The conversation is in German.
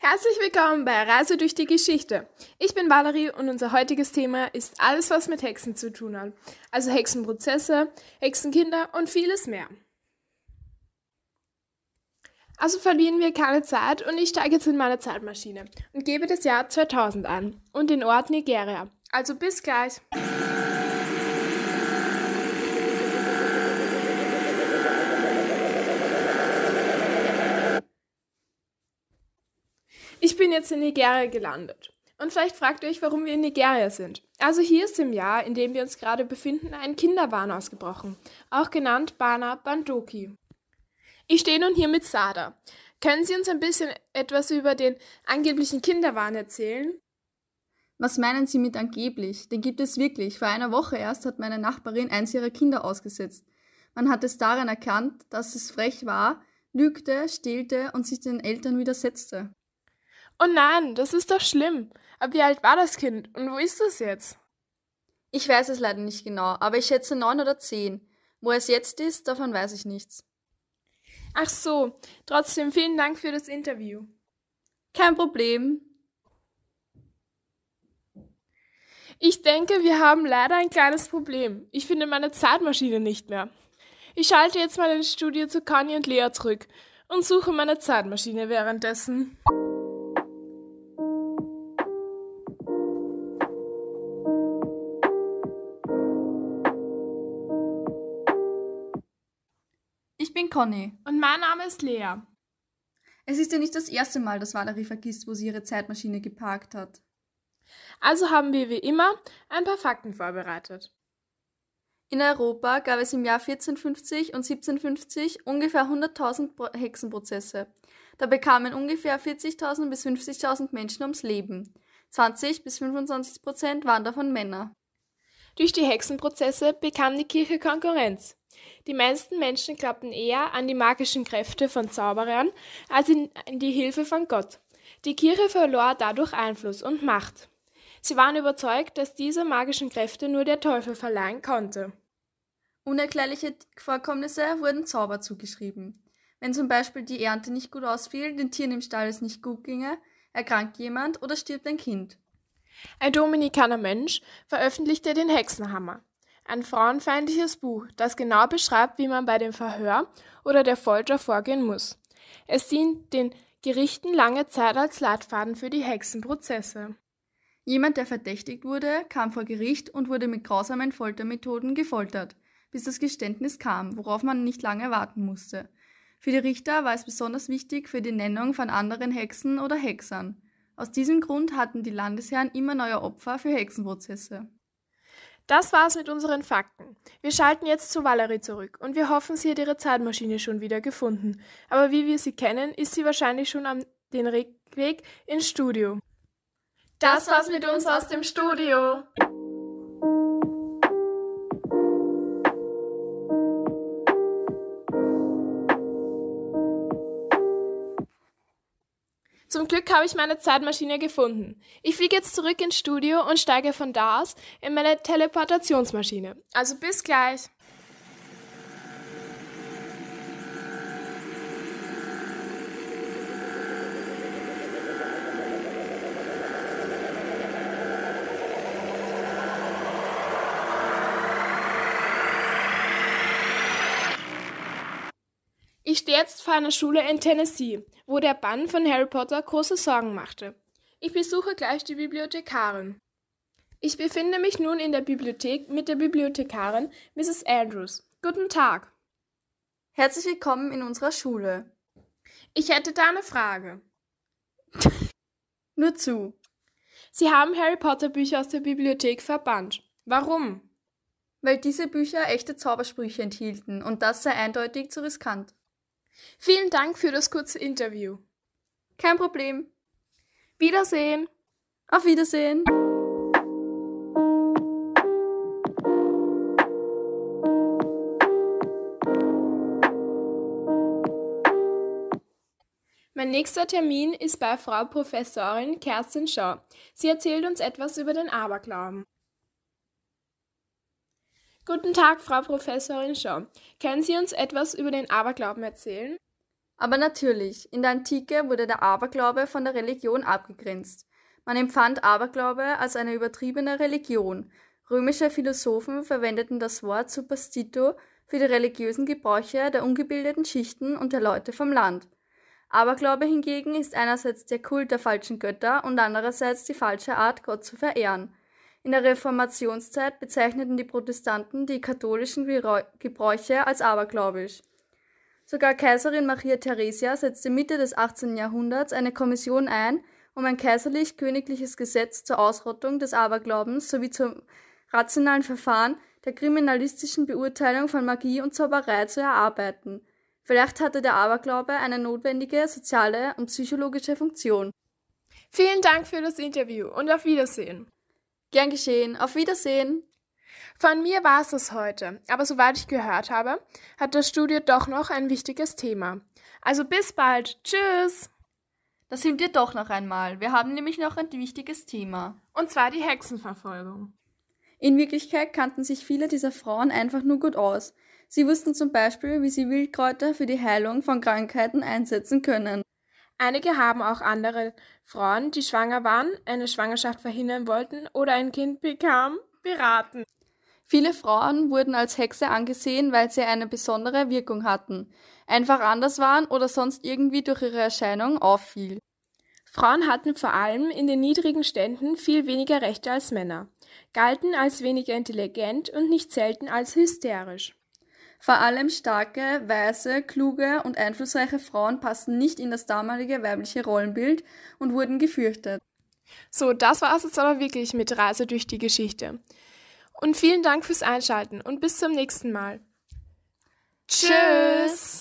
Herzlich willkommen bei Reise durch die Geschichte. Ich bin Valerie und unser heutiges Thema ist alles, was mit Hexen zu tun hat. Also Hexenprozesse, Hexenkinder und vieles mehr. Also verlieren wir keine Zeit und ich steige jetzt in meine Zeitmaschine und gebe das Jahr 2000 an und den Ort Nigeria. Also bis gleich. Ich bin jetzt in Nigeria gelandet. Und vielleicht fragt ihr euch, warum wir in Nigeria sind. Also hier ist im Jahr, in dem wir uns gerade befinden, ein Kinderwahn ausgebrochen, auch genannt Bana Bandoki. Ich stehe nun hier mit Sada. Können Sie uns ein bisschen etwas über den angeblichen Kinderwahn erzählen? Was meinen Sie mit angeblich? Den gibt es wirklich. Vor einer Woche erst hat meine Nachbarin eins ihrer Kinder ausgesetzt. Man hat es daran erkannt, dass es frech war, lügte, stehlte und sich den Eltern widersetzte. Oh nein, das ist doch schlimm. Aber wie alt war das Kind und wo ist es jetzt? Ich weiß es leider nicht genau, aber ich schätze neun oder zehn. Wo es jetzt ist, davon weiß ich nichts. Ach so, trotzdem vielen Dank für das Interview. Kein Problem. Ich denke, wir haben leider ein kleines Problem. Ich finde meine Zeitmaschine nicht mehr. Ich schalte jetzt mal ins Studio zu Conny und Lea zurück und suche meine Zeitmaschine währenddessen. bin Conny. Und mein Name ist Lea. Es ist ja nicht das erste Mal, dass Valerie vergisst, wo sie ihre Zeitmaschine geparkt hat. Also haben wir wie immer ein paar Fakten vorbereitet. In Europa gab es im Jahr 1450 und 1750 ungefähr 100.000 Hexenprozesse. Da bekamen ungefähr 40.000 bis 50.000 Menschen ums Leben. 20 bis 25 Prozent waren davon Männer. Durch die Hexenprozesse bekam die Kirche Konkurrenz. Die meisten Menschen glaubten eher an die magischen Kräfte von Zauberern als in die Hilfe von Gott. Die Kirche verlor dadurch Einfluss und Macht. Sie waren überzeugt, dass diese magischen Kräfte nur der Teufel verleihen konnte. Unerklärliche Vorkommnisse wurden Zauber zugeschrieben. Wenn zum Beispiel die Ernte nicht gut ausfiel, den Tieren im Stall es nicht gut ginge, erkrankt jemand oder stirbt ein Kind. Ein Dominikaner Mensch veröffentlichte den Hexenhammer. Ein frauenfeindliches Buch, das genau beschreibt, wie man bei dem Verhör oder der Folter vorgehen muss. Es dient den Gerichten lange Zeit als Leitfaden für die Hexenprozesse. Jemand, der verdächtigt wurde, kam vor Gericht und wurde mit grausamen Foltermethoden gefoltert, bis das Geständnis kam, worauf man nicht lange warten musste. Für die Richter war es besonders wichtig für die Nennung von anderen Hexen oder Hexern. Aus diesem Grund hatten die Landesherren immer neue Opfer für Hexenprozesse. Das war's mit unseren Fakten. Wir schalten jetzt zu Valerie zurück und wir hoffen, sie hat ihre Zeitmaschine schon wieder gefunden. Aber wie wir sie kennen, ist sie wahrscheinlich schon am den Weg ins Studio. Das war's mit uns aus dem Studio. Zum Glück habe ich meine Zeitmaschine gefunden. Ich fliege jetzt zurück ins Studio und steige von da aus in meine Teleportationsmaschine. Also bis gleich. Ich stehe jetzt vor einer Schule in Tennessee, wo der Bann von Harry Potter große Sorgen machte. Ich besuche gleich die Bibliothekarin. Ich befinde mich nun in der Bibliothek mit der Bibliothekarin Mrs. Andrews. Guten Tag. Herzlich willkommen in unserer Schule. Ich hätte da eine Frage. Nur zu. Sie haben Harry Potter Bücher aus der Bibliothek verbannt. Warum? Weil diese Bücher echte Zaubersprüche enthielten und das sei eindeutig zu riskant. Vielen Dank für das kurze Interview. Kein Problem. Wiedersehen. Auf Wiedersehen. Mein nächster Termin ist bei Frau Professorin Kerstin Schau. Sie erzählt uns etwas über den Aberglauben. Guten Tag, Frau Professorin Schaum. Können Sie uns etwas über den Aberglauben erzählen? Aber natürlich, in der Antike wurde der Aberglaube von der Religion abgegrenzt. Man empfand Aberglaube als eine übertriebene Religion. Römische Philosophen verwendeten das Wort Superstito für die religiösen Gebräuche der ungebildeten Schichten und der Leute vom Land. Aberglaube hingegen ist einerseits der Kult der falschen Götter und andererseits die falsche Art, Gott zu verehren. In der Reformationszeit bezeichneten die Protestanten die katholischen Gebräuche als abergläubisch. Sogar Kaiserin Maria Theresia setzte Mitte des 18. Jahrhunderts eine Kommission ein, um ein kaiserlich-königliches Gesetz zur Ausrottung des Aberglaubens sowie zum rationalen Verfahren der kriminalistischen Beurteilung von Magie und Zauberei zu erarbeiten. Vielleicht hatte der Aberglaube eine notwendige soziale und psychologische Funktion. Vielen Dank für das Interview und auf Wiedersehen. Gern geschehen. Auf Wiedersehen. Von mir war es das heute, aber soweit ich gehört habe, hat das Studio doch noch ein wichtiges Thema. Also bis bald. Tschüss. Das sind wir doch noch einmal. Wir haben nämlich noch ein wichtiges Thema. Und zwar die Hexenverfolgung. In Wirklichkeit kannten sich viele dieser Frauen einfach nur gut aus. Sie wussten zum Beispiel, wie sie Wildkräuter für die Heilung von Krankheiten einsetzen können. Einige haben auch andere Frauen, die schwanger waren, eine Schwangerschaft verhindern wollten oder ein Kind bekamen, beraten. Viele Frauen wurden als Hexe angesehen, weil sie eine besondere Wirkung hatten, einfach anders waren oder sonst irgendwie durch ihre Erscheinung auffiel. Frauen hatten vor allem in den niedrigen Ständen viel weniger Rechte als Männer, galten als weniger intelligent und nicht selten als hysterisch. Vor allem starke, weiße, kluge und einflussreiche Frauen passten nicht in das damalige weibliche Rollenbild und wurden gefürchtet. So, das war es jetzt aber wirklich mit Reise durch die Geschichte. Und vielen Dank fürs Einschalten und bis zum nächsten Mal. Tschüss!